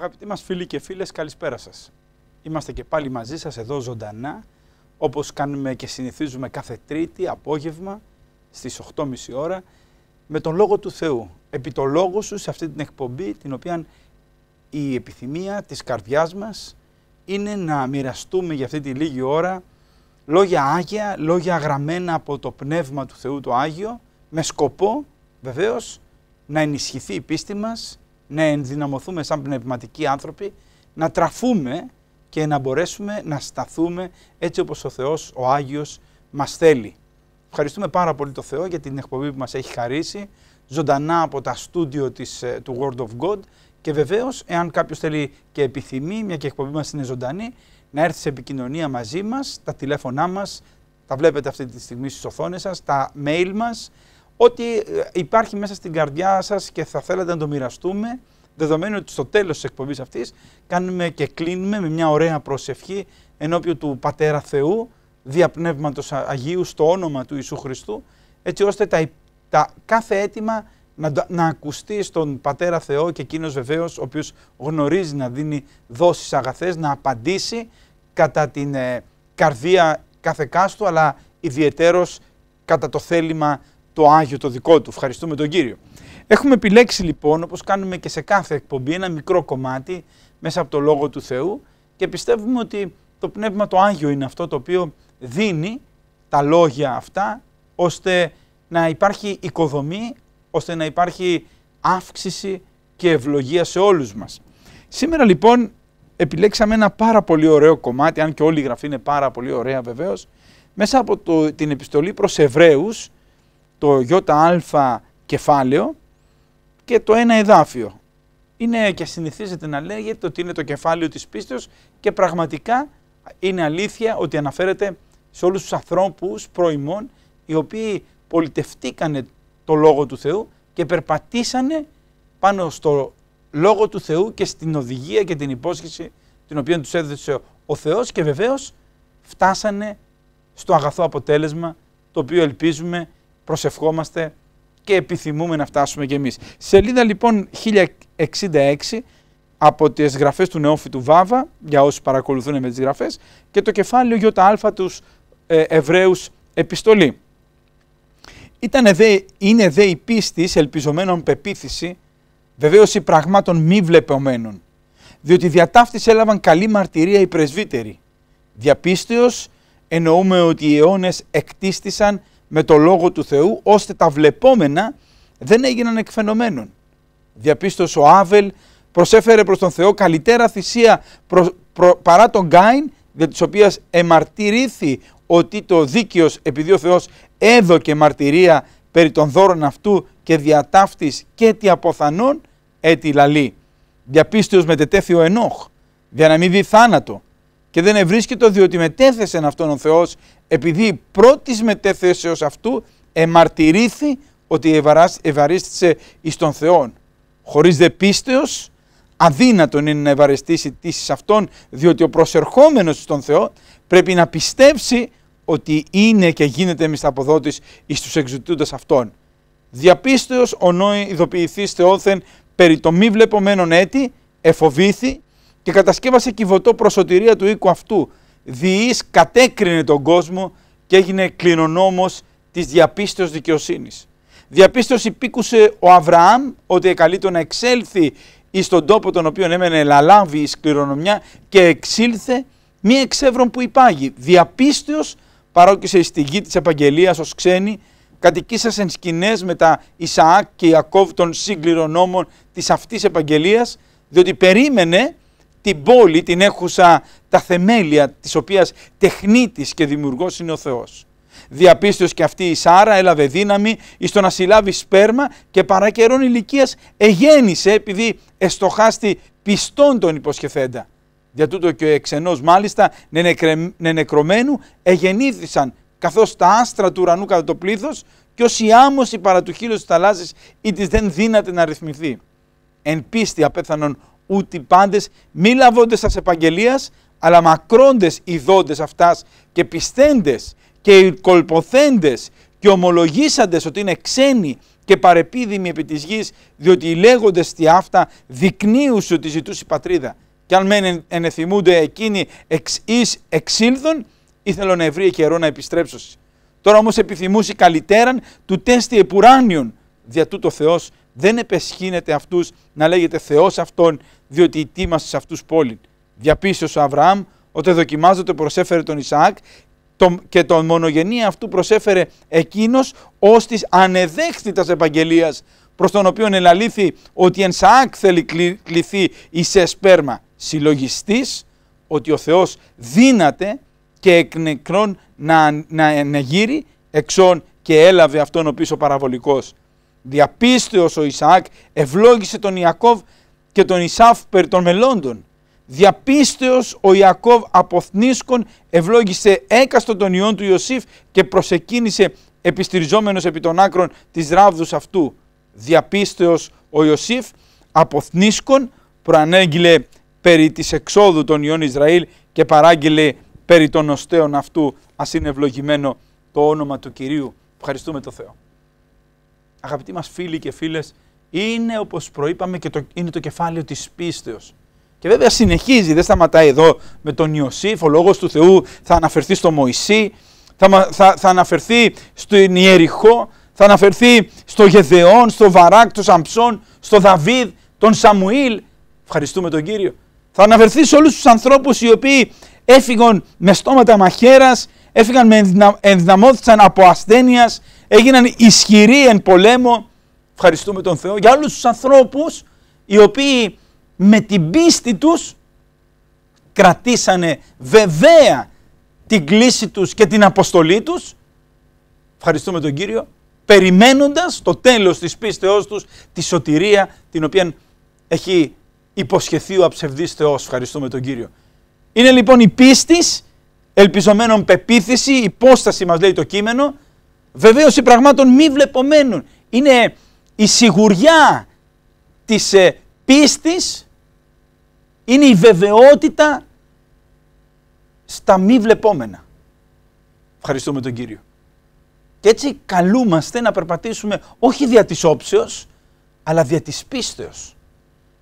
Αγαπητοί μας φίλοι και φίλες, καλησπέρα σας. Είμαστε και πάλι μαζί σας εδώ ζωντανά, όπως κάνουμε και συνηθίζουμε κάθε τρίτη απόγευμα στις 8.30 ώρα, με τον Λόγο του Θεού. Επί το Λόγο Σου σε αυτή την εκπομπή, την οποία η επιθυμία της καρδιάς μας είναι να μοιραστούμε για αυτή τη λίγη ώρα λόγια Άγια, λόγια γραμμένα από το Πνεύμα του Θεού το Άγιο, με σκοπό βεβαίως να ενισχυθεί η πίστη μας, να ενδυναμωθούμε σαν πνευματικοί άνθρωποι, να τραφούμε και να μπορέσουμε να σταθούμε έτσι όπως ο Θεός, ο Άγιος, μας θέλει. Ευχαριστούμε πάρα πολύ τον Θεό για την εκπομπή που μας έχει χαρίσει, ζωντανά από τα στούντιο ε, του Word of God και βεβαίως, εάν κάποιος θέλει και επιθυμεί, μια και η εκπομπή μας είναι ζωντανή, να έρθει σε επικοινωνία μαζί μας, τα τηλέφωνά μας, τα βλέπετε αυτή τη στιγμή στις οθόνες σας, τα mail μας, ό,τι ε, υπάρχει μέσα στην καρδιά σας και θα θέλατε να το μοιραστούμε, δεδομένου ότι στο τέλος της εκπομπής αυτής κάνουμε και κλείνουμε με μια ωραία προσευχή ενώπιον του Πατέρα Θεού, διαπνεύματος Αγίου στο όνομα του Ιησού Χριστού, έτσι ώστε τα, τα κάθε αίτημα να, να ακουστεί στον Πατέρα Θεό και εκείνος βεβαίως, ο οποίος γνωρίζει να δίνει δόσεις αγαθές, να απαντήσει κατά την ε, καρδία κάθε κάστου, αλλά ιδιαιτέρως κατά το θέλημα το Άγιο το δικό του. Ευχαριστούμε τον Κύριο. Έχουμε επιλέξει λοιπόν, όπως κάνουμε και σε κάθε εκπομπή, ένα μικρό κομμάτι μέσα από το Λόγο του Θεού και πιστεύουμε ότι το Πνεύμα το Άγιο είναι αυτό το οποίο δίνει τα λόγια αυτά ώστε να υπάρχει οικοδομή, ώστε να υπάρχει αύξηση και ευλογία σε όλους μας. Σήμερα λοιπόν επιλέξαμε ένα πάρα πολύ ωραίο κομμάτι, αν και όλη η γραφή είναι πάρα πολύ ωραία βεβαίως, μέσα από το, την επιστολή προς Εβραίους, το ΙΑ κεφάλαιο και το ένα εδάφιο. Είναι και συνηθίζεται να λέγεται ότι είναι το κεφάλαιο της πίστεως και πραγματικά είναι αλήθεια ότι αναφέρεται σε όλους τους ανθρώπους προημών οι οποίοι πολιτευτήκανε το Λόγο του Θεού και περπατήσανε πάνω στο Λόγο του Θεού και στην οδηγία και την υπόσχεση την οποία τους έδωσε ο Θεός και βεβαίως φτάσανε στο αγαθό αποτέλεσμα το οποίο ελπίζουμε προσευχόμαστε και επιθυμούμε να φτάσουμε κι εμείς. Σελίδα λοιπόν 1066 από τις γραφές του Νεόφιτου Βάβα, για όσους παρακολουθούν με τις γραφές, και το κεφάλαιο ΙΑ τους ε, Εβραίους επιστολή. Ήταν δε, είναι δε η πίστη ελπιζομένων πεποίθηση, βεβαίωση πραγμάτων μη βλεπωμένων, διότι διατάφτης έλαβαν καλή μαρτυρία οι πρεσβύτεροι. Διαπίστεως εννοούμε ότι οι αιώνες εκτίστησαν με το Λόγο του Θεού, ώστε τα βλεπόμενα δεν έγιναν εκφαινομένων. Διαπίστωσε ο Άβελ, προσέφερε προς τον Θεό καλυτέρα θυσία προ, παρά τον Γκάιν, για τις οποίας εμαρτυρήθη ότι το δίκαιος, επειδή ο Θεός έδωκε μαρτυρία περί των δώρων αυτού και διατάφτης και τη αποθανών, έτη λαλή. Διαπίστεως μετετέθη ο Ενόχ, για να μην δει θάνατο. Και δεν ευρίσκεται διότι μετέθεσεν αυτόν ο Θεός επειδή πρώτης μετέθεσεως αυτού εμαρτυρήθη ότι ευαρίστησε εις τον Θεόν. Χωρίς δε πίστεως, αδύνατον είναι να ευαρεστήσει εις αυτόν, διότι ο προσερχόμενος τον Θεό πρέπει να πιστέψει ότι είναι και γίνεται μισθαποδότης εις τους εξουτούντας αυτόν. Διαπίστεως ο νόη ειδοποιηθείς Θεόθεν περί το μη βλεπωμένον έτη, εφοβήθη και κατασκεύασε κυβωτό προσωτηρία του οίκου αυτού, διής κατέκρινε τον κόσμο και έγινε κληρονόμος της διαπίστεως δικαιοσύνης. Διαπίστωση πήκουσε ο Αβραάμ ότι εκαλείται να εξέλθει εις τον τόπο τον οποίο έμενε λαλάβει εις κληρονομιά και εξήλθε μη εξεύρων που υπάγει. Διαπίστεως παρόκησε τη γη της επαγγελίας ως ξένη κατοικήσασεν σκηνές με τα Ισαάκ και Ιακώβ των σύγκληρων νόμων της αυτής επαγγελίας διότι περίμενε την πόλη, την έχουσα τα θεμέλια της οποίας τεχνίτης και δημιουργός είναι ο Θεός. Διαπίστως και αυτή η Σάρα έλαβε δύναμη εις να συλλάβει σπέρμα και παρά καιρών ηλικίας εγέννησε επειδή εστοχάστη πιστών τον υποσχεθέντα. Για τούτο και ο εξενός μάλιστα νενεκρωμένου εγεννήθησαν καθώς τα άστρα του ουρανού κατά το πλήθος και ως η άμωση παρά του χείλος της θαλάσσης ή της δεν δύναται να ρυθμηθεί. Εν πίστη απέθανον ούτε πάντες μη λαβώντες τας επαγγελίας, αλλά μακρώντες ειδώντε αυτάς και πιστέντες και κολποθέντες και ομολογήσαντες ότι είναι ξένοι και παρεπίδημοι επί της γης, διότι λέγοντες τι αυτά δεικνύουν ότι ζητούσε η πατρίδα. Και αν μεν ενεθυμούνται εκείνοι εξ εις εξήλθον, ήθελον να ευρύ καιρό να επιστρέψω. Τώρα όμως επιθυμούσε καλυτέραν του τέστη επουράνιον, δια τούτο Θεός δεν επεσχύνεται αυτούς να λέγεται Θεός αυτόν, διότι η τίμα σε αυτούς πόλη. Διαπίστωσε ο Αβραάμ, ότι δοκιμάζονται προσέφερε τον Ισαάκ και τον μονογενή αυτού προσέφερε εκείνος ως της ανεδέχθητας επαγγελίας προς τον οποίο ελαλήθη ότι εν Σαάκ θέλει κληθεί σε σπέρμα. Συλλογιστής ότι ο Θεός δύναται και εκ νεκρών να, να, γύρει εξών και έλαβε αυτόν ο πίσω παραβολικός. Διαπίστεως ο Ισαάκ ευλόγησε τον Ιακώβ και τον Ισάφ περί των μελώντων. Διαπίστεως ο Ιακώβ θνίσκον ευλόγησε έκαστο τον ιόν του Ιωσήφ και προσεκίνησε επιστηριζόμενος επί των άκρων της ράβδους αυτού. Διαπίστεως ο Ιωσήφ θνίσκον προανέγγειλε περί της εξόδου των ιών Ισραήλ και παράγγειλε περί των οστέων αυτού. Ας είναι ευλογημένο το όνομα του Κυρίου. Ευχαριστούμε το Θεό αγαπητοί μας φίλοι και φίλες, είναι όπως προείπαμε και είναι το κεφάλαιο της πίστεως. Και βέβαια συνεχίζει, δεν σταματάει εδώ με τον Ιωσήφ, ο Λόγος του Θεού θα αναφερθεί στο Μωυσή, θα, θα, θα αναφερθεί στον Ιεριχώ, θα αναφερθεί στο Γεδεόν, στο Βαράκ, στο Σαμψόν, στο Δαβίδ, τον Σαμουήλ. Ευχαριστούμε τον Κύριο. Θα αναφερθεί σε όλους τους ανθρώπους οι οποίοι έφυγαν με στόματα μαχαίρας, έφυγαν με ενδυναμώθησαν από ασθένειας, έγιναν ισχυροί εν πολέμο. Ευχαριστούμε τον Θεό για όλους τους ανθρώπους οι οποίοι με την πίστη τους κρατήσανε βεβαία την κλίση τους και την αποστολή τους. Ευχαριστούμε τον Κύριο περιμένοντας το τέλος της πίστεώς τους, τη σωτηρία την οποία έχει υποσχεθεί ο αψευδής Θεός. Ευχαριστούμε τον Κύριο. Είναι λοιπόν η πίστης, ελπιζομένων πεποίθηση, υπόσταση μας λέει το κείμενο, βεβαίωση πραγμάτων μη βλεπωμένων. Είναι η σιγουριά της ε, πίστης, είναι η βεβαιότητα στα μη βλεπόμενα. Ευχαριστούμε τον Κύριο. Και έτσι καλούμαστε να περπατήσουμε όχι δια της όψεως, αλλά δια της πίστεως.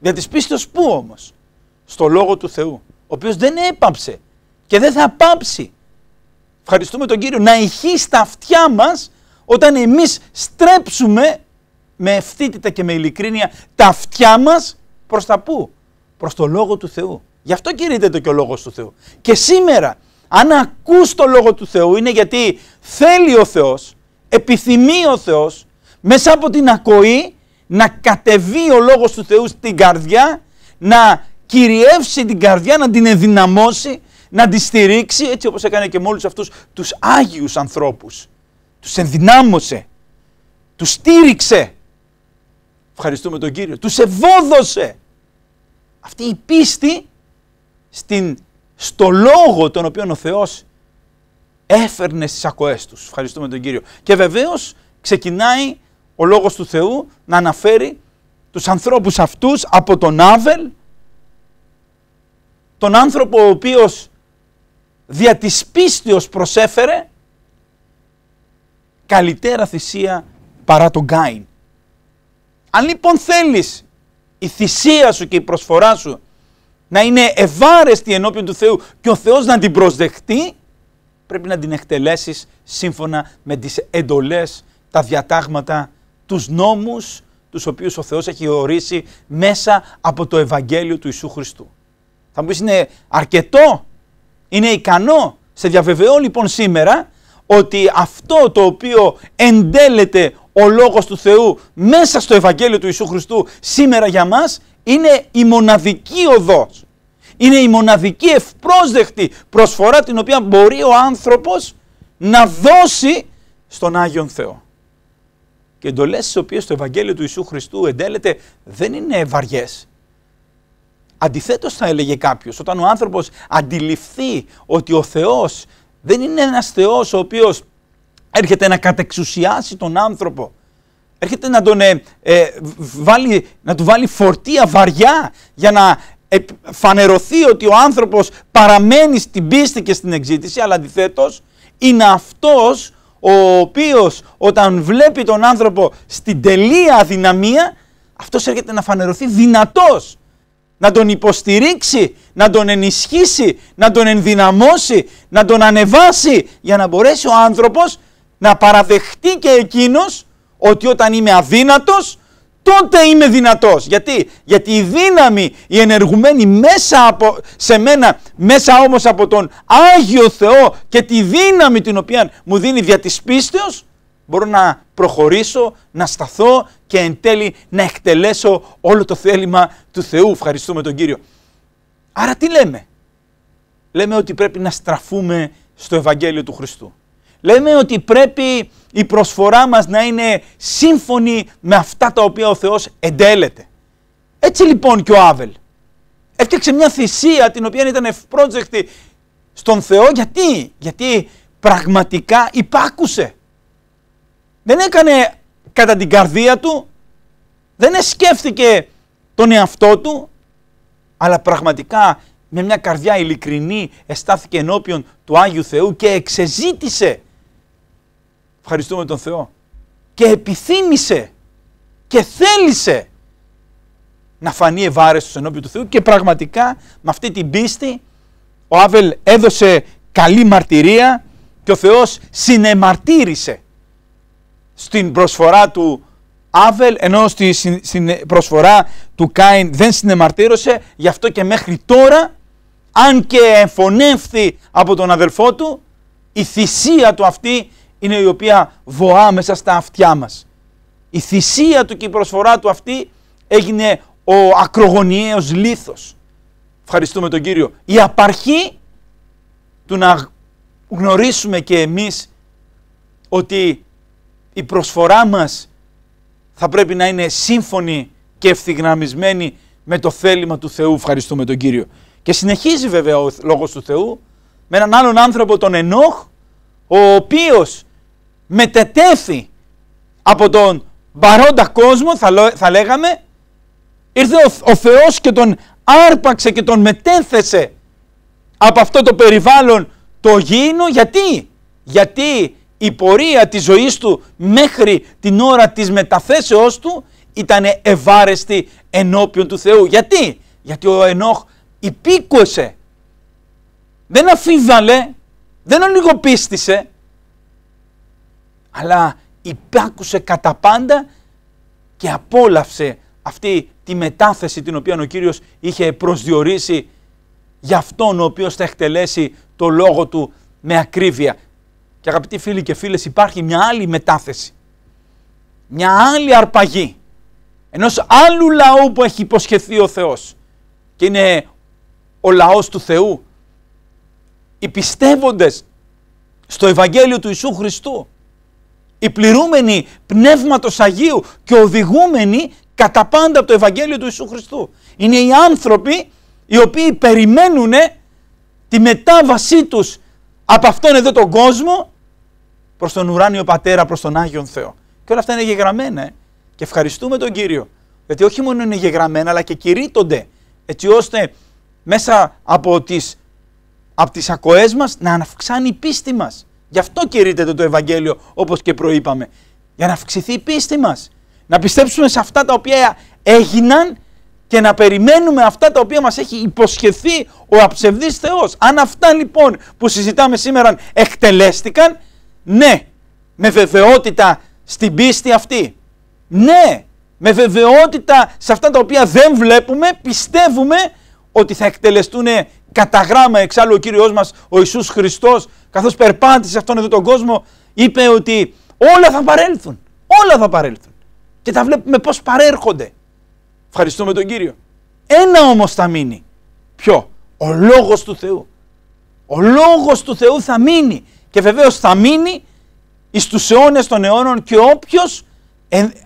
Δια της πίστεως πού όμως. Στο Λόγο του Θεού, ο οποίος δεν έπαψε και δεν θα πάψει Ευχαριστούμε τον Κύριο να ηχεί στα αυτιά μας όταν εμείς στρέψουμε με ευθύτητα και με ειλικρίνεια τα αυτιά μας προς τα πού, προς το Λόγο του Θεού. Γι' αυτό κηρύτεται και ο Λόγος του Θεού. Και σήμερα, αν ακούς το Λόγο του Θεού, είναι γιατί θέλει ο Θεός, επιθυμεί ο Θεός, μέσα από την ακοή, να κατεβεί ο Λόγος του Θεού στην καρδιά, να κυριεύσει την καρδιά, να την ενδυναμώσει, να τη στηρίξει, έτσι όπως έκανε και με όλους αυτούς τους άγιους ανθρώπους. Τους ενδυνάμωσε, τους στήριξε. Ευχαριστούμε τον Κύριο. Τους ευόδωσε. Αυτή η πίστη στην, στο λόγο τον οποίο ο Θεός έφερνε στις ακοές τους. Ευχαριστούμε τον Κύριο. Και βεβαίως ξεκινάει ο λόγος του Θεού να αναφέρει τους ανθρώπους αυτούς από τον Άβελ, τον άνθρωπο ο οποίος δια της πίστεως προσέφερε καλύτερα θυσία παρά τον Κάιν. Αν λοιπόν θέλεις η θυσία σου και η προσφορά σου να είναι ευάρεστη ενώπιον του Θεού και ο Θεός να την προσδεχτεί, πρέπει να την εκτελέσεις σύμφωνα με τις εντολές, τα διατάγματα, τους νόμους, τους οποίους ο Θεός έχει ορίσει μέσα από το Ευαγγέλιο του Ιησού Χριστού. Θα μου πεις είναι αρκετό είναι ικανό. Σε διαβεβαιώ λοιπόν σήμερα ότι αυτό το οποίο εντέλεται ο Λόγος του Θεού μέσα στο Ευαγγέλιο του Ιησού Χριστού σήμερα για μας είναι η μοναδική οδός. Είναι η μοναδική ευπρόσδεκτη προσφορά την οποία μπορεί ο άνθρωπος να δώσει στον Άγιον Θεό. Και εντολές τις οποίες το Ευαγγέλιο του Ιησού Χριστού εντέλεται δεν είναι βαριές. Αντιθέτως θα έλεγε κάποιος, όταν ο άνθρωπος αντιληφθεί ότι ο Θεός δεν είναι ένας Θεός ο οποίος έρχεται να κατεξουσιάσει τον άνθρωπο, έρχεται να, τον, ε, ε βάλει, να του βάλει φορτία βαριά για να φανερωθεί ότι ο άνθρωπος παραμένει στην πίστη και στην εξήτηση, αλλά αντιθέτως είναι αυτός ο οποίος όταν βλέπει τον άνθρωπο στην τελεία αδυναμία, αυτός έρχεται να φανερωθεί δυνατός να τον υποστηρίξει, να τον ενισχύσει, να τον ενδυναμώσει, να τον ανεβάσει για να μπορέσει ο άνθρωπος να παραδεχτεί και εκείνος ότι όταν είμαι αδύνατος τότε είμαι δυνατός. Γιατί, Γιατί η δύναμη, η ενεργουμένη μέσα από, σε μένα, μέσα όμως από τον Άγιο Θεό και τη δύναμη την οποία μου δίνει δια της πίστεως, μπορώ να προχωρήσω, να σταθώ και εν τέλει να εκτελέσω όλο το θέλημα του Θεού. Ευχαριστούμε τον Κύριο. Άρα τι λέμε. Λέμε ότι πρέπει να στραφούμε στο Ευαγγέλιο του Χριστού. Λέμε ότι πρέπει η προσφορά μας να είναι σύμφωνη με αυτά τα οποία ο Θεός εντέλεται. Έτσι λοιπόν και ο Άβελ έφτιαξε μια θυσία την οποία ήταν ευπρότζεκτη στον Θεό γιατί, γιατί πραγματικά υπάκουσε δεν έκανε κατά την καρδία του, δεν σκέφτηκε τον εαυτό του, αλλά πραγματικά με μια καρδιά ειλικρινή εστάθηκε ενώπιον του Άγιου Θεού και εξεζήτησε. Ευχαριστούμε τον Θεό. Και επιθύμησε και θέλησε να φανεί ευάρεστος ενώπιον του Θεού και πραγματικά με αυτή την πίστη ο Άβελ έδωσε καλή μαρτυρία και ο Θεός συνεμαρτύρησε στην προσφορά του Άβελ, ενώ στη, στην προσφορά του Κάιν δεν συνεμαρτύρωσε, γι' αυτό και μέχρι τώρα, αν και εμφωνεύθη από τον αδελφό του, η θυσία του αυτή είναι η οποία βοά μέσα στα αυτιά μας. Η θυσία του και η προσφορά του αυτή έγινε ο ακρογωνιαίος λίθος. Ευχαριστούμε τον Κύριο. Η απαρχή του να γνωρίσουμε και εμείς ότι η προσφορά μας θα πρέπει να είναι σύμφωνη και ευθυγραμμισμένη με το θέλημα του Θεού. Ευχαριστούμε τον Κύριο. Και συνεχίζει βέβαια ο λόγος του Θεού με έναν άλλον άνθρωπο τον Ενόχ ο οποίος μετετέθη από τον παρόντα κόσμο θα, λέγαμε ήρθε ο, ο Θεός και τον άρπαξε και τον μετέθεσε από αυτό το περιβάλλον το γήινο γιατί γιατί η πορεία της ζωής του μέχρι την ώρα της μεταθέσεώς του ήταν ευάρεστη ενώπιον του Θεού. Γιατί, γιατί ο Ενόχ υπήκοσε, δεν αφίβαλε, δεν ολιγοπίστησε, αλλά υπάκουσε κατά πάντα και απόλαυσε αυτή τη μετάθεση την οποία ο Κύριος είχε προσδιορίσει για αυτόν ο οποίος θα εκτελέσει το λόγο του με ακρίβεια. Και αγαπητοί φίλοι και φίλες υπάρχει μια άλλη μετάθεση. Μια άλλη αρπαγή. Ενός άλλου λαού που έχει υποσχεθεί ο Θεός. Και είναι ο λαός του Θεού. Οι πιστεύοντες στο Ευαγγέλιο του Ιησού Χριστού. Οι πληρούμενοι πνεύματος Αγίου και οδηγούμενοι κατά πάντα από το Ευαγγέλιο του Ιησού Χριστού. Είναι οι άνθρωποι οι οποίοι περιμένουν τη μετάβασή τους από αυτόν εδώ τον κόσμο προς τον ουράνιο πατέρα, προς τον Άγιον Θεό. Και όλα αυτά είναι γεγραμμένα ε. και ευχαριστούμε τον Κύριο. Γιατί όχι μόνο είναι γεγραμμένα αλλά και κηρύττονται έτσι ώστε μέσα από τις, από τις ακοές μας να αυξάνει η πίστη μας. Γι' αυτό κηρύτεται το Ευαγγέλιο όπως και προείπαμε. Για να αυξηθεί η πίστη μας. Να πιστέψουμε σε αυτά τα οποία έγιναν και να περιμένουμε αυτά τα οποία μας έχει υποσχεθεί ο αψευδής Θεός. Αν αυτά λοιπόν που συζητάμε σήμερα εκτελέστηκαν, ναι, με βεβαιότητα στην πίστη αυτή. Ναι, με βεβαιότητα σε αυτά τα οποία δεν βλέπουμε, πιστεύουμε ότι θα εκτελεστούν κατά γράμμα. Εξάλλου ο Κύριος μας, ο Ιησούς Χριστός, καθώς περπάτησε αυτόν εδώ τον κόσμο, είπε ότι όλα θα παρέλθουν. Όλα θα παρέλθουν. Και τα βλέπουμε πώς παρέρχονται. Ευχαριστούμε τον Κύριο. Ένα όμως θα μείνει. Ποιο? Ο Λόγος του Θεού. Ο Λόγος του Θεού θα μείνει. Και βεβαίως θα μείνει εις τους αιώνες των αιώνων και όποιος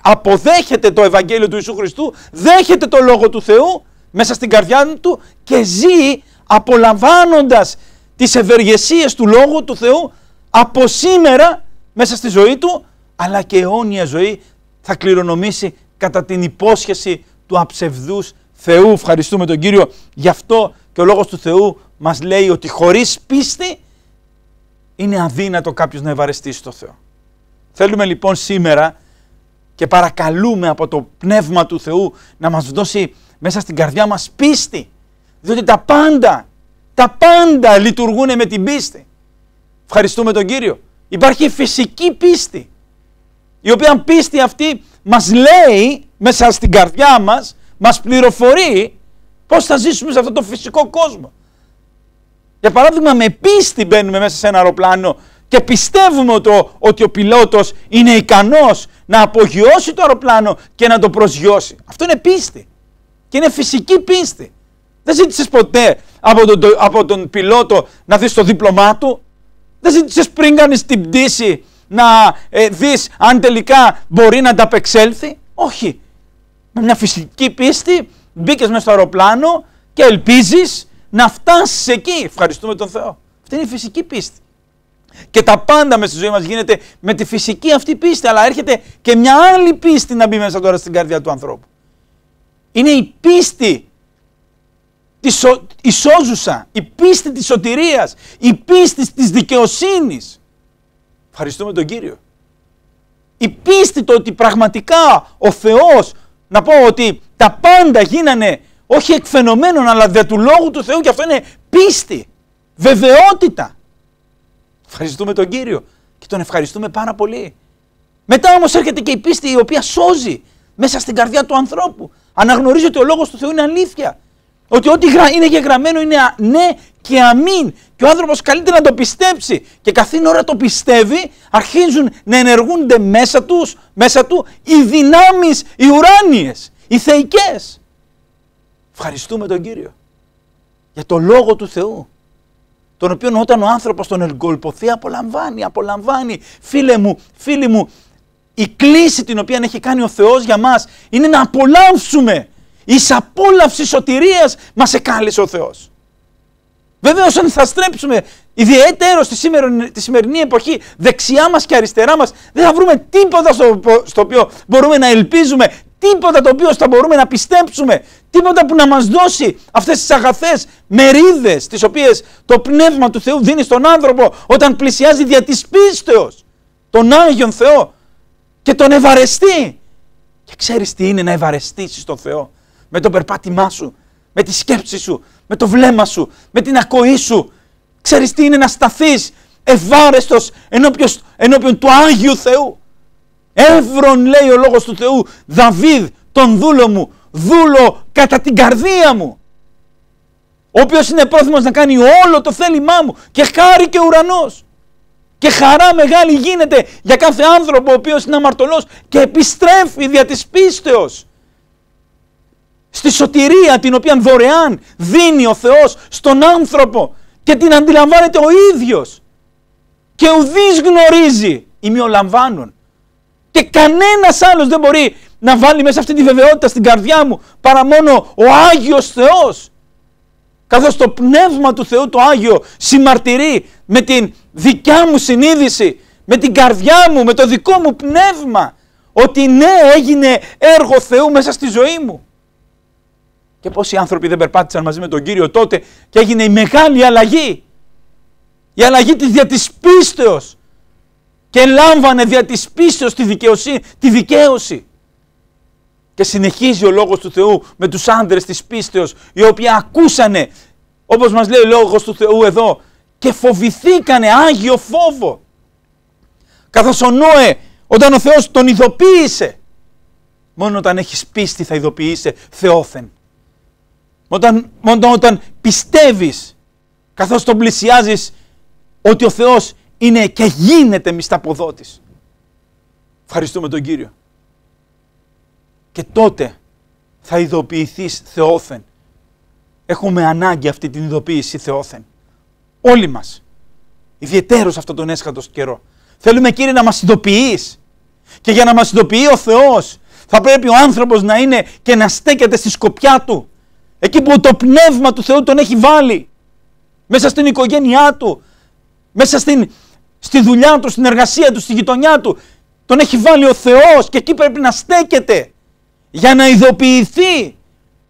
αποδέχεται το Ευαγγέλιο του Ιησού Χριστού, δέχεται το Λόγο του Θεού μέσα στην καρδιά του και ζει απολαμβάνοντας τις ευεργεσίες του Λόγου του Θεού από σήμερα μέσα στη ζωή του αλλά και αιώνια ζωή θα κληρονομήσει κατά την υπόσχεση του αψευδούς Θεού. Ευχαριστούμε τον Κύριο. Γι' αυτό και ο λόγος του Θεού μας λέει ότι χωρίς πίστη είναι αδύνατο κάποιος να ευαρεστήσει το Θεό. Θέλουμε λοιπόν σήμερα και παρακαλούμε από το Πνεύμα του Θεού να μας δώσει μέσα στην καρδιά μας πίστη. Διότι τα πάντα, τα πάντα λειτουργούν με την πίστη. Ευχαριστούμε τον Κύριο. Υπάρχει φυσική πίστη, η οποία πίστη αυτή μας λέει μέσα στην καρδιά μας μας πληροφορεί πώς θα ζήσουμε σε αυτό το φυσικό κόσμο. Για παράδειγμα με πίστη μπαίνουμε μέσα σε ένα αεροπλάνο και πιστεύουμε ότι ο πιλότος είναι ικανός να απογειώσει το αεροπλάνο και να το προσγειώσει. Αυτό είναι πίστη και είναι φυσική πίστη. Δεν ζήτησες ποτέ από τον, από τον πιλότο να δεις το δίπλωμά του. Δεν ζήτησες πριν κάνεις την πτήση να ε, δεις αν τελικά μπορεί να ανταπεξέλθει. Όχι με μια φυσική πίστη, μπήκες μέσα στο αεροπλάνο και ελπίζεις να φτάσεις εκεί. Ευχαριστούμε τον Θεό. Αυτή είναι η φυσική πίστη. Και τα πάντα μες στη ζωή μας γίνεται με τη φυσική αυτή πίστη, αλλά έρχεται και μια άλλη πίστη να μπει μέσα τώρα στην καρδιά του ανθρώπου. Είναι η πίστη τη η σώζουσα, η πίστη της σωτηρίας, η πίστη της δικαιοσύνης. Ευχαριστούμε τον Κύριο. Η πίστη το ότι πραγματικά ο Θεός, να πω ότι τα πάντα γίνανε όχι εκ αλλά δε του Λόγου του Θεού και αυτό είναι πίστη, βεβαιότητα. Ευχαριστούμε τον Κύριο και τον ευχαριστούμε πάρα πολύ. Μετά όμως έρχεται και η πίστη η οποία σώζει μέσα στην καρδιά του ανθρώπου. Αναγνωρίζει ότι ο Λόγος του Θεού είναι αλήθεια. Ότι ό,τι είναι και γραμμένο είναι ναι και αμήν. Και ο άνθρωπος καλείται να το πιστέψει. Και καθήν ώρα το πιστεύει, αρχίζουν να ενεργούνται μέσα, τους, μέσα του οι δυνάμεις, οι ουράνιες, οι θεϊκές. Ευχαριστούμε τον κύριο για το λόγο του Θεού. Τον οποίο όταν ο άνθρωπος τον εγκολποθεί, απολαμβάνει, απολαμβάνει. Φίλε μου, φίλοι μου, η κλίση την οποία έχει κάνει ο Θεός για μας είναι να απολαύσουμε Εις απόλαυση σωτηρίας μας εκάλεσε ο Θεός. Βέβαια αν θα στρέψουμε ιδιαίτερος στη, τη σημερινή εποχή, δεξιά μας και αριστερά μας δεν θα βρούμε τίποτα στο, στο οποίο μπορούμε να ελπίζουμε, τίποτα το οποίο θα μπορούμε να πιστέψουμε, τίποτα που να μας δώσει αυτές τις αγαθές μερίδες τις οποίες το πνεύμα του Θεού δίνει στον άνθρωπο όταν πλησιάζει δια της πίστεως τον Άγιον Θεό και τον ευαρεστεί. Και ξέρεις τι είναι να ευαρεστήσεις τον Θεό με το περπάτημά σου, με τη σκέψη σου, με το βλέμμα σου, με την ακοή σου. Ξέρεις τι είναι να σταθείς, ευάρεστος ενώπιον, ενώπιον του Άγιου Θεού. Εύρον λέει ο λόγος του Θεού, Δαβίδ τον δούλο μου, δούλο κατά την καρδία μου. Ο οποίος είναι πρόθυμος να κάνει όλο το θέλημά μου και χάρη και ουρανός. Και χαρά μεγάλη γίνεται για κάθε άνθρωπο ο οποίος είναι αμαρτωλός και επιστρέφει δια της πίστεως στη σωτηρία την οποία δωρεάν δίνει ο Θεός στον άνθρωπο και την αντιλαμβάνεται ο ίδιος και ουδής γνωρίζει ημιολαμβάνων και κανένας άλλος δεν μπορεί να βάλει μέσα αυτή τη βεβαιότητα στην καρδιά μου παρά μόνο ο Άγιος Θεός καθώς το Πνεύμα του Θεού το Άγιο συμμαρτυρεί με την δικιά μου συνείδηση με την καρδιά μου, με το δικό μου πνεύμα ότι ναι έγινε έργο Θεού μέσα στη ζωή μου. Και πόσοι άνθρωποι δεν περπάτησαν μαζί με τον Κύριο τότε και έγινε η μεγάλη αλλαγή. Η αλλαγή της δια της πίστεως. Και λάμβανε δια της πίστεως τη, δικαιοσύνη, τη δικαίωση. Και συνεχίζει ο Λόγος του Θεού με τους άντρες της πίστεως, οι οποίοι ακούσανε, όπως μας λέει ο Λόγος του Θεού εδώ, και φοβηθήκανε άγιο φόβο. Καθώς ο Νόε, όταν ο Θεός τον ειδοποίησε, μόνο όταν έχεις πίστη θα ειδοποιήσει, Θεόθεν. Όταν, μόνο όταν πιστεύεις καθώς τον πλησιάζεις ότι ο Θεός είναι και γίνεται μισταποδότης. Ευχαριστούμε τον Κύριο. Και τότε θα ειδοποιηθείς Θεόθεν. Έχουμε ανάγκη αυτή την ειδοποίηση Θεόθεν. Όλοι μας. Ιδιαιτέρως αυτόν τον έσχατος καιρό. Θέλουμε Κύριε να μας ειδοποιείς. Και για να μας ειδοποιεί ο Θεός θα πρέπει ο άνθρωπος να είναι και να στέκεται στη σκοπιά του. Εκεί που το πνεύμα του Θεού τον έχει βάλει. Μέσα στην οικογένειά του. Μέσα στην, στη δουλειά του, στην εργασία του, στη γειτονιά του. Τον έχει βάλει ο Θεός και εκεί πρέπει να στέκεται. Για να ειδοποιηθεί.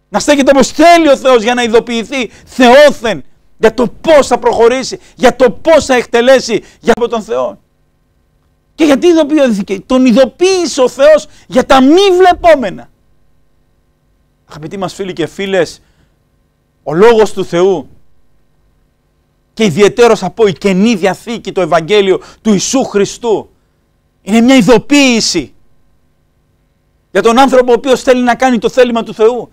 Να στέκεται όπως θέλει ο Θεός για να ειδοποιηθεί. Θεόθεν. Για το πώς θα προχωρήσει. Για το πώς θα εκτελέσει. Για αυτόν τον Θεό. Και γιατί ειδοποιήθηκε. Τον ειδοποίησε ο Θεός για τα μη βλεπόμενα. Αγαπητοί μας φίλοι και φίλες, ο Λόγος του Θεού και ιδιαίτερος από η Καινή Διαθήκη, το Ευαγγέλιο του Ιησού Χριστού, είναι μια ειδοποίηση για τον άνθρωπο ο οποίος θέλει να κάνει το θέλημα του Θεού.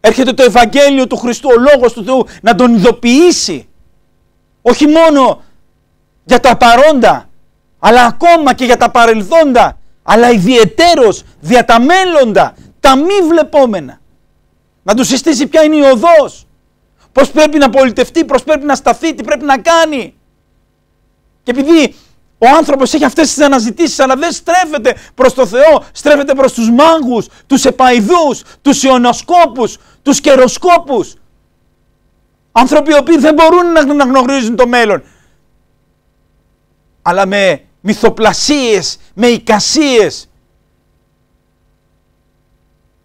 Έρχεται το Ευαγγέλιο του Χριστού, ο Λόγος του Θεού, να τον ειδοποιήσει. Όχι μόνο για τα παρόντα, αλλά ακόμα και για τα παρελθόντα, αλλά ιδιαιτέρως δια τα μέλλοντα, τα μη βλεπόμενα. Να τους συστήσει ποια είναι η οδός. Πώς πρέπει να πολιτευτεί, πώς πρέπει να σταθεί, τι πρέπει να κάνει. Και επειδή ο άνθρωπος έχει αυτές τις αναζητήσεις αλλά δεν στρέφεται προς το Θεό, στρέφεται προς τους μάγους, τους επαϊδούς, τους ιονοσκόπους, τους καιροσκόπους. Άνθρωποι οι οποίοι δεν μπορούν να γνωρίζουν το μέλλον. Αλλά με μυθοπλασίες, με εικασίες,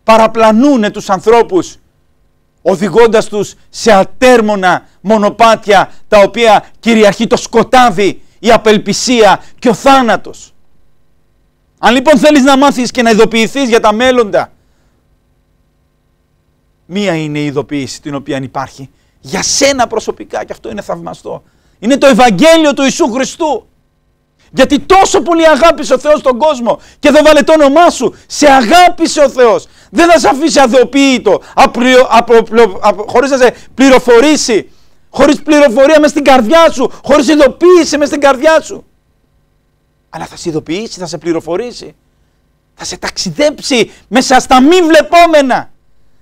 παραπλανούν τους ανθρώπους οδηγώντας τους σε ατέρμονα μονοπάτια τα οποία κυριαρχεί το σκοτάδι, η απελπισία και ο θάνατος. Αν λοιπόν θέλεις να μάθεις και να ειδοποιηθείς για τα μέλλοντα, μία είναι η ειδοποίηση την οποία υπάρχει για σένα προσωπικά και αυτό είναι θαυμαστό. Είναι το Ευαγγέλιο του Ιησού Χριστού. Γιατί τόσο πολύ αγάπησε ο Θεός τον κόσμο και εδώ βάλε το όνομά σου. Σε αγάπησε ο Θεός. Δεν θα σε αφήσει αδοποιητό, χωρίς να σε πληροφορήσει, χωρίς πληροφορία μες στην καρδιά σου, χωρίς ειδοποίηση μες στην καρδιά σου. Αλλά θα σε ειδοποιήσει, θα σε πληροφορήσει, θα σε ταξιδέψει μέσα στα μη βλεπόμενα,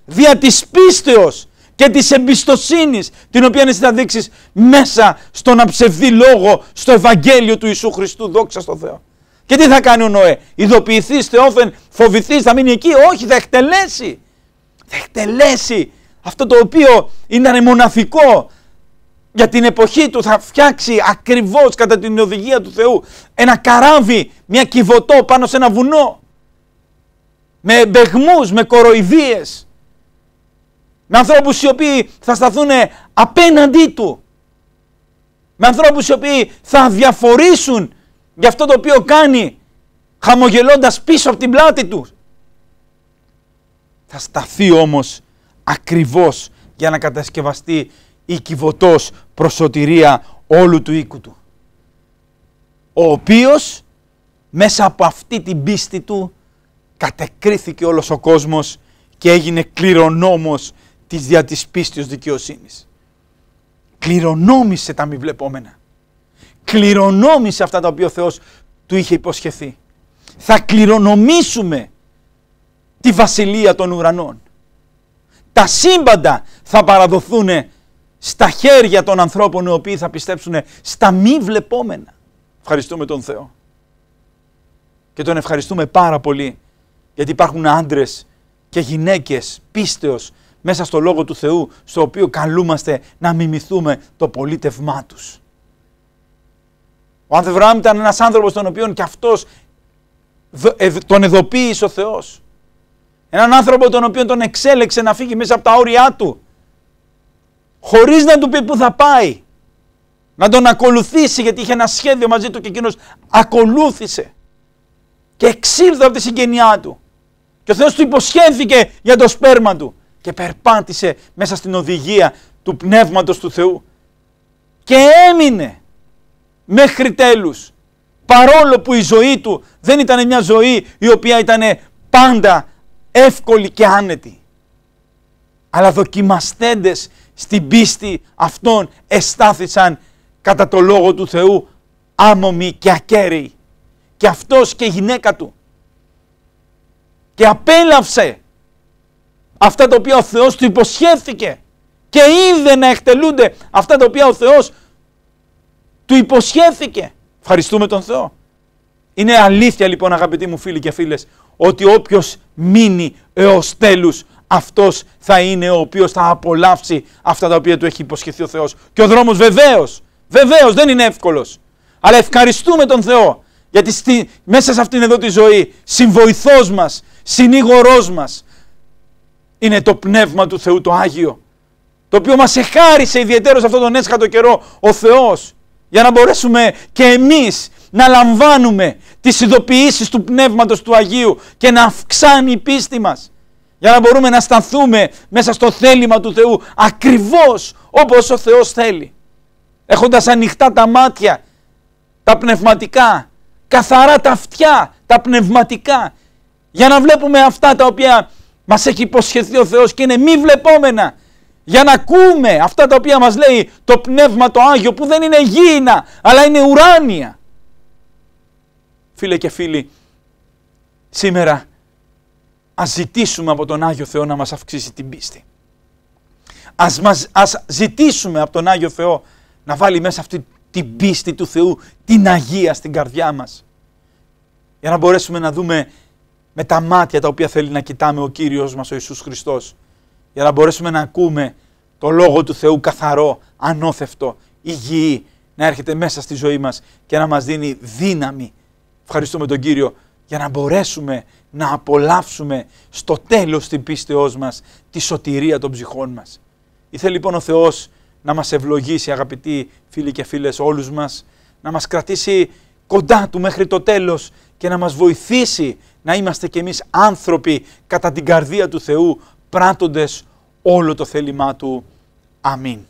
δια της πίστεως και της εμπιστοσύνης, την οποία εσύ θα δείξεις μέσα στον αψευδή λόγο, στο Ευαγγέλιο του Ιησού Χριστού, δόξα στον Θεό. Και τι θα κάνει ο Νοέ, ειδοποιηθείς θεόφεν, φοβηθείς, θα μείνει εκεί. Όχι, θα εκτελέσει. Θα εκτελέσει αυτό το οποίο ήταν μοναδικό για την εποχή του. Θα φτιάξει ακριβώς κατά την οδηγία του Θεού ένα καράβι, μια κυβωτό πάνω σε ένα βουνό. Με μπεγμούς, με κοροϊδίες. Με ανθρώπους οι οποίοι θα σταθούν απέναντί του. Με ανθρώπους οι οποίοι θα διαφορήσουν για αυτό το οποίο κάνει χαμογελώντας πίσω από την πλάτη του. Θα σταθεί όμως ακριβώς για να κατασκευαστεί η κυβωτός προσωτηρία όλου του οίκου του. Ο οποίος μέσα από αυτή την πίστη του κατεκρίθηκε όλος ο κόσμος και έγινε κληρονόμος της δια της πίστης δικαιοσύνης. Κληρονόμησε τα μη βλεπόμενα κληρονόμησε αυτά τα οποία ο Θεός του είχε υποσχεθεί. Θα κληρονομήσουμε τη βασιλεία των ουρανών. Τα σύμπαντα θα παραδοθούν στα χέρια των ανθρώπων οι οποίοι θα πιστέψουν στα μη βλεπόμενα. Ευχαριστούμε τον Θεό. Και τον ευχαριστούμε πάρα πολύ γιατί υπάρχουν άντρες και γυναίκες πίστεως μέσα στο Λόγο του Θεού στο οποίο καλούμαστε να μιμηθούμε το πολίτευμά τους. Ο Ανδρευράμ ήταν ένας άνθρωπος τον οποίο και αυτός ε, τον ειδοποίησε ο Θεός. Έναν άνθρωπο τον οποίον τον εξέλεξε να φύγει μέσα από τα όρια του. χωρίς να του πει που θα πάει. Να τον ακολουθήσει γιατί είχε ένα σχέδιο μαζί του και εκείνος ακολούθησε. Και εξήλθε από τη συγγενιά του. Και ο Θεός του υποσχέθηκε για το σπέρμα του. Και περπάτησε μέσα στην οδηγία του Πνεύματος του Θεού. Και έμεινε μέχρι τέλους. Παρόλο που η ζωή του δεν ήταν μια ζωή η οποία ήταν πάντα εύκολη και άνετη. Αλλά δοκιμαστέντες στην πίστη αυτών εστάθησαν κατά το Λόγο του Θεού άμομοι και ακέραιοι. Και αυτός και η γυναίκα του. Και απέλαυσε αυτά τα οποία ο Θεός του υποσχέθηκε. Και είδε να εκτελούνται αυτά τα οποία ο Θεός του υποσχέθηκε. Ευχαριστούμε τον Θεό. Είναι αλήθεια λοιπόν αγαπητοί μου φίλοι και φίλες ότι όποιος μείνει έως τέλους αυτός θα είναι ο οποίος θα απολαύσει αυτά τα οποία του έχει υποσχεθεί ο Θεός. Και ο δρόμος βεβαίως, βεβαίως δεν είναι εύκολος. Αλλά ευχαριστούμε τον Θεό γιατί στη, μέσα σε αυτήν εδώ τη ζωή συμβοηθός μας, συνήγορός μας είναι το Πνεύμα του Θεού το Άγιο το οποίο μας εχάρισε ιδιαίτερο σε αυτόν τον έσχατο καιρό ο Θεός για να μπορέσουμε και εμείς να λαμβάνουμε τις ειδοποιήσεις του Πνεύματος του Αγίου και να αυξάνει η πίστη μας. Για να μπορούμε να σταθούμε μέσα στο θέλημα του Θεού ακριβώς όπως ο Θεός θέλει. Έχοντας ανοιχτά τα μάτια, τα πνευματικά, καθαρά τα αυτιά, τα πνευματικά. Για να βλέπουμε αυτά τα οποία μας έχει υποσχεθεί ο Θεός και είναι μη βλεπόμενα για να ακούμε αυτά τα οποία μας λέει το Πνεύμα το Άγιο που δεν είναι γήινα αλλά είναι ουράνια. Φίλε και φίλοι, σήμερα ας ζητήσουμε από τον Άγιο Θεό να μας αυξήσει την πίστη. Ας, μας, ας ζητήσουμε από τον Άγιο Θεό να βάλει μέσα αυτή την πίστη του Θεού, την Αγία στην καρδιά μας. Για να μπορέσουμε να δούμε με τα μάτια τα οποία θέλει να κοιτάμε ο Κύριος μας ο Ιησούς Χριστός για να μπορέσουμε να ακούμε το Λόγο του Θεού καθαρό, ανώθευτο, υγιή, να έρχεται μέσα στη ζωή μας και να μας δίνει δύναμη. Ευχαριστούμε τον Κύριο για να μπορέσουμε να απολαύσουμε στο τέλος την πίστεώς μας τη σωτηρία των ψυχών μας. Ήθελε λοιπόν ο Θεός να μας ευλογήσει αγαπητοί φίλοι και φίλες όλους μας, να μας κρατήσει κοντά Του μέχρι το τέλος και να μας βοηθήσει να είμαστε κι εμείς άνθρωποι κατά την καρδία του Θεού πράττοντες όλο το θέλημά Του. Αμήν.